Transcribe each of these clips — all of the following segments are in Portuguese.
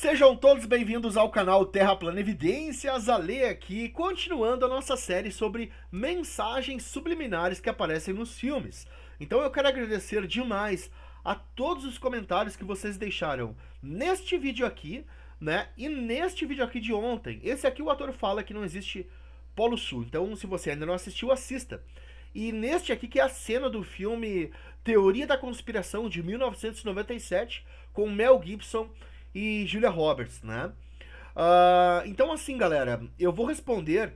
Sejam todos bem-vindos ao canal Terra Plana Evidências, ler aqui, continuando a nossa série sobre mensagens subliminares que aparecem nos filmes. Então eu quero agradecer demais a todos os comentários que vocês deixaram neste vídeo aqui, né? E neste vídeo aqui de ontem. Esse aqui o ator fala que não existe Polo Sul. Então, se você ainda não assistiu, assista. E neste aqui que é a cena do filme Teoria da Conspiração de 1997 com Mel Gibson e Julia Roberts, né? Uh, então, assim, galera, eu vou responder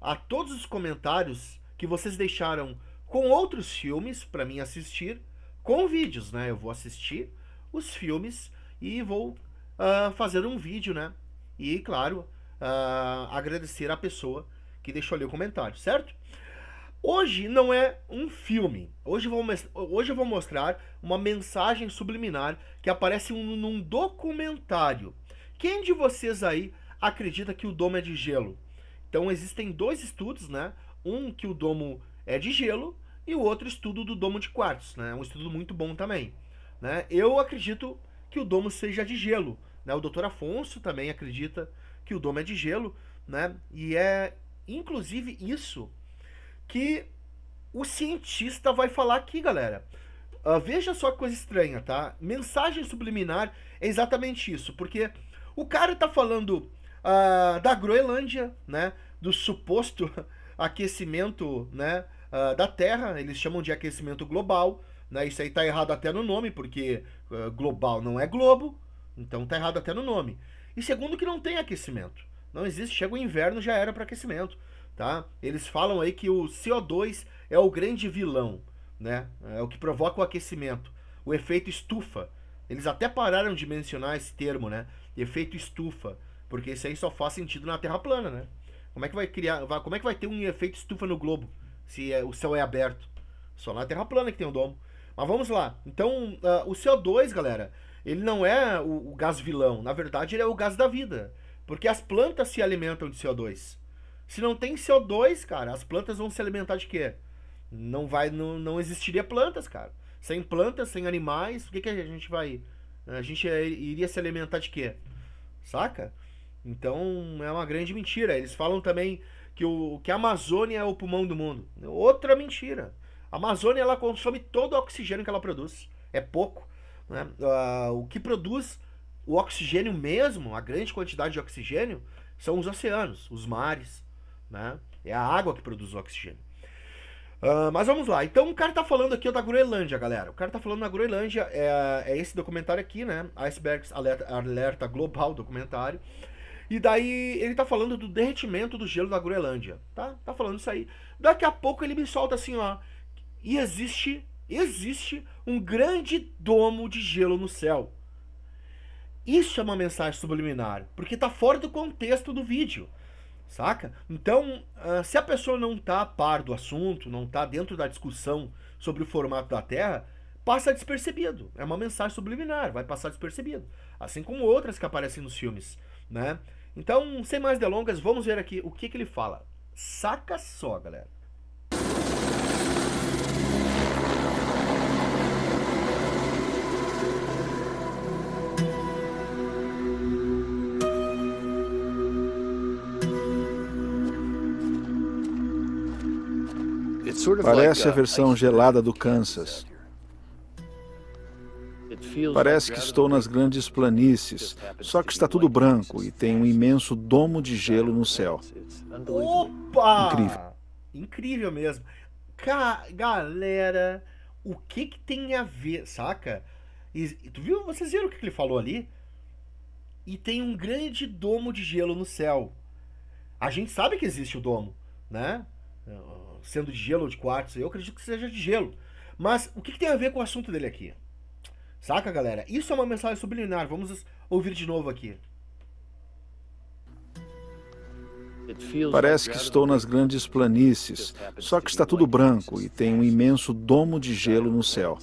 a todos os comentários que vocês deixaram com outros filmes para mim assistir, com vídeos, né? Eu vou assistir os filmes e vou uh, fazer um vídeo, né? E, claro, uh, agradecer a pessoa que deixou ali o comentário, certo? Hoje não é um filme. Hoje eu vou, hoje eu vou mostrar uma mensagem subliminar que aparece um, num documentário. Quem de vocês aí acredita que o domo é de gelo? Então existem dois estudos, né? Um que o domo é de gelo e o outro estudo do domo de quartos, né? É um estudo muito bom também, né? Eu acredito que o domo seja de gelo, né? O Dr. Afonso também acredita que o domo é de gelo, né? E é inclusive isso que o cientista vai falar aqui, galera. Uh, veja só que coisa estranha, tá? Mensagem subliminar é exatamente isso, porque o cara tá falando uh, da Groenlândia, né? Do suposto aquecimento, né? Uh, da Terra, eles chamam de aquecimento global, né? Isso aí tá errado até no nome, porque global não é globo, então tá errado até no nome. E segundo que não tem aquecimento, não existe. Chega o inverno já era para aquecimento tá? Eles falam aí que o CO2 é o grande vilão, né? É o que provoca o aquecimento, o efeito estufa. Eles até pararam de mencionar esse termo, né? Efeito estufa, porque isso aí só faz sentido na Terra plana, né? Como é que vai criar, como é que vai ter um efeito estufa no globo se é, o céu é aberto? Só na Terra plana que tem o um domo. Mas vamos lá. Então, uh, o CO2, galera, ele não é o, o gás vilão. Na verdade, ele é o gás da vida, porque as plantas se alimentam de CO2. Se não tem CO2, cara, as plantas vão se alimentar de quê? Não vai, não, não existiria plantas, cara. Sem plantas, sem animais, o que, que a gente vai? A gente iria se alimentar de quê? Saca? Então é uma grande mentira. Eles falam também que, o, que a Amazônia é o pulmão do mundo. Outra mentira. A Amazônia ela consome todo o oxigênio que ela produz. É pouco. Né? Uh, o que produz o oxigênio mesmo, a grande quantidade de oxigênio, são os oceanos, os mares, né? É a água que produz o oxigênio. Uh, mas vamos lá. Então o cara tá falando aqui é da Groenlândia, galera. O cara tá falando na Groenlândia, é, é esse documentário aqui, né? Icebergs Alerta, Alerta Global documentário. E daí ele tá falando do derretimento do gelo da Groenlândia, tá? Tá falando isso aí. Daqui a pouco ele me solta assim, ó. E existe, existe um grande domo de gelo no céu. Isso é uma mensagem subliminar, porque tá fora do contexto do vídeo saca? Então, ah, se a pessoa não tá a par do assunto, não tá dentro da discussão sobre o formato da Terra, passa despercebido. É uma mensagem subliminar, vai passar despercebido. Assim como outras que aparecem nos filmes, né? Então, sem mais delongas, vamos ver aqui o que, que ele fala. Saca só, galera. Parece a versão gelada do Kansas. Parece que estou nas grandes planícies, só que está tudo branco e tem um imenso domo de gelo no céu. Opa! Incrível. Incrível mesmo. Ca galera, o que que tem a ver, saca? E, tu viu? Vocês viram o que, que ele falou ali? E tem um grande domo de gelo no céu. A gente sabe que existe o domo, né? É, sendo de gelo ou de quartzo, eu acredito que seja de gelo. Mas o que, que tem a ver com o assunto dele aqui? Saca, galera? Isso é uma mensagem subliminar. Vamos ouvir de novo aqui. Parece que estou nas grandes planícies, só que está tudo branco e tem um imenso domo de gelo no céu.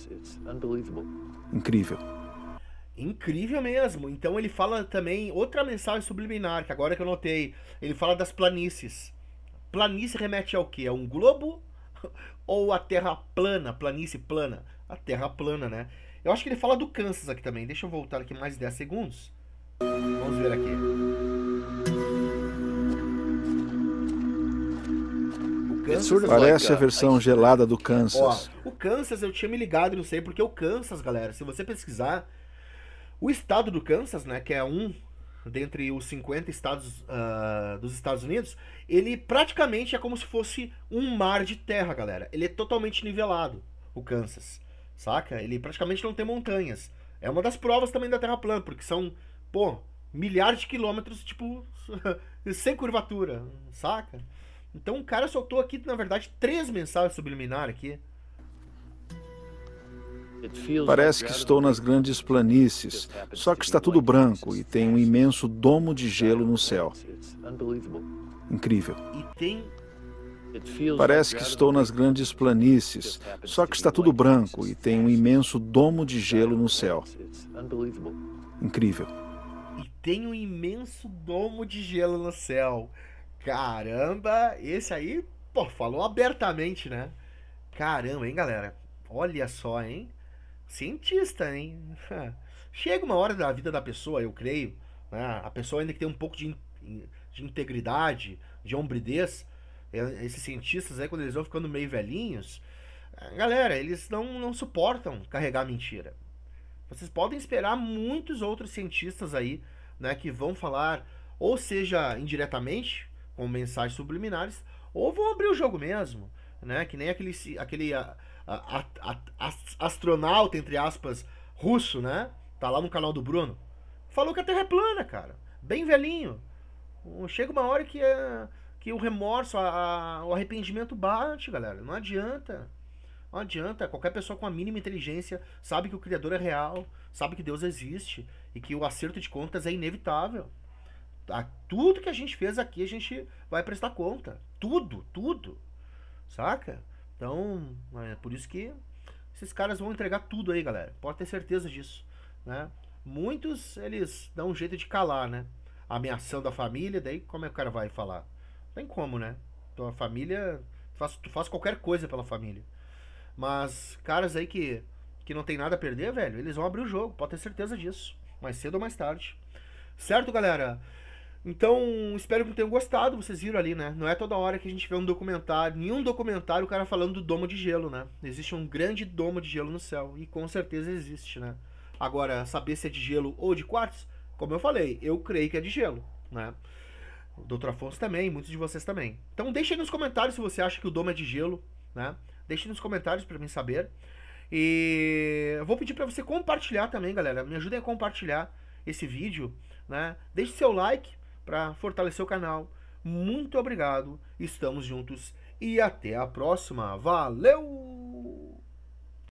Incrível. Incrível mesmo. Então ele fala também outra mensagem subliminar, que agora que eu notei, ele fala das planícies. Planície remete ao que? A um globo ou a terra plana? Planície plana? A terra plana, né? Eu acho que ele fala do Kansas aqui também. Deixa eu voltar aqui mais 10 segundos. Vamos ver aqui. É Kansas, Parece a versão gelada do né? Kansas. Ó, o Kansas eu tinha me ligado, não sei, porque o Kansas, galera, se você pesquisar, o estado do Kansas, né, que é um dentre os 50 estados uh, dos Estados Unidos, ele praticamente é como se fosse um mar de terra, galera. Ele é totalmente nivelado, o Kansas, saca? Ele praticamente não tem montanhas. É uma das provas também da Terra plana, porque são, pô, milhares de quilômetros, tipo, sem curvatura, saca? Então o cara soltou aqui, na verdade, três mensagens subliminares aqui. Parece que estou nas grandes planícies, só que está tudo branco e tem um imenso domo de gelo no céu. Incrível. Parece que estou nas grandes planícies, só que está tudo branco e tem um imenso domo de gelo no céu. Incrível. E tem um imenso domo de gelo no céu. Caramba, esse aí, pô, falou abertamente, né? Caramba, hein, galera? Olha só, hein? cientista, hein? Chega uma hora da vida da pessoa, eu creio, né? a pessoa ainda que tem um pouco de, de integridade, de hombridez, esses cientistas aí, quando eles vão ficando meio velhinhos, eh, galera, eles não, não suportam carregar mentira. Vocês podem esperar muitos outros cientistas aí, né, que vão falar, ou seja, indiretamente, com mensagens subliminares, ou vão abrir o jogo mesmo né? Que nem aquele, aquele a, a, a, astronauta, entre aspas, russo, né? Tá lá no canal do Bruno. Falou que a Terra é plana, cara. Bem velhinho. Chega uma hora que, é, que o remorso, o arrependimento bate, galera. Não adianta. Não adianta. Qualquer pessoa com a mínima inteligência sabe que o Criador é real, sabe que Deus existe e que o acerto de contas é inevitável. Tá? Tudo que a gente fez aqui, a gente vai prestar conta. Tudo, tudo. Saca? Então, é por isso que esses caras vão entregar tudo aí, galera. Pode ter certeza disso, né? Muitos, eles dão um jeito de calar, né? Ameaçando a família, daí como é que o cara vai falar? Não tem como, né? Tua família, tu faz, tu faz qualquer coisa pela família. Mas caras aí que, que não tem nada a perder, velho, eles vão abrir o jogo, pode ter certeza disso. Mais cedo ou mais tarde. Certo, galera? Então, espero que tenham gostado, vocês viram ali, né? Não é toda hora que a gente vê um documentário, nenhum documentário o cara falando do domo de gelo, né? Existe um grande domo de gelo no céu, e com certeza existe, né? Agora, saber se é de gelo ou de quartzo, como eu falei, eu creio que é de gelo, né? O doutor Afonso também, muitos de vocês também. Então deixe aí nos comentários se você acha que o domo é de gelo, né? Deixe nos comentários para mim saber. E eu vou pedir para você compartilhar também, galera. Me ajudem a compartilhar esse vídeo, né? Deixe seu like, para fortalecer o canal. Muito obrigado, estamos juntos e até a próxima. Valeu!